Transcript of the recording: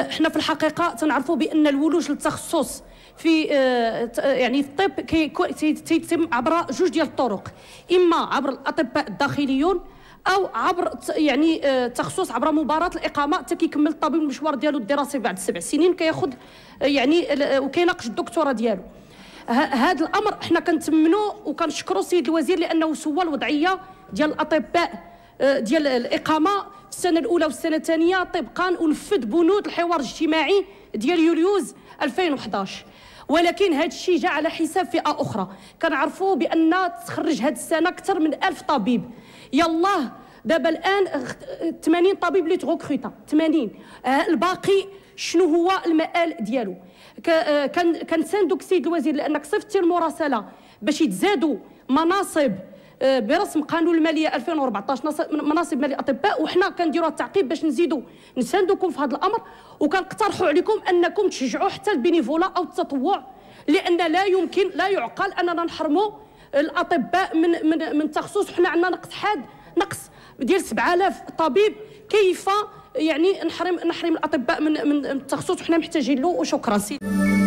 احنا في الحقيقه تنعرفوا بان الولوج للتخصص في آه، آه، يعني في الطب كيتم عبر جوج ديال الطرق اما عبر الاطباء الداخليون او عبر يعني آه، تخصص عبر مباراه الاقامه حتى كيكمل الطبيب المشوار ديالو الدراسي بعد سبع سنين كياخذ يعني وكيناقش الدكتوراه ديالو هذا الامر حنا كنتمنوا وكنشكروا السيد الوزير لانه سوى الوضعيه ديال الاطباء آه، ديال الاقامه في السنه الاولى والسنه الثانيه طبقا ونفذ بنود الحوار الاجتماعي ديال يوليوز 2011 ولكن هذا الشيء جاء على حساب فئه اخرى كنعرفوا بان تخرج هذه السنه اكثر من 1000 طبيب يلاه دابا الان 80 طبيب اللي تغوكروتا 80 آه، الباقي شنو هو المآل ديالو كنساندوك آه، السيد الوزير لانك صيفطتي المراسله باش يتزادوا مناصب آه، برسم قانون الماليه 2014 مناصب مالي اطباء وحنا كنديروا التعقيب باش نزيدوا نساندوكم في هذا الامر وكنقترحوا عليكم انكم تشجعوا حتى البينيفولا او التطوع لان لا يمكن لا يعقل اننا نحرموا الاطباء من من من التخصص حنا عندنا نقص حاد نقص ديال 7000 طبيب كيف يعني نحرم نحرم الاطباء من من التخصص وحنا محتاجين له وشكرا سيدي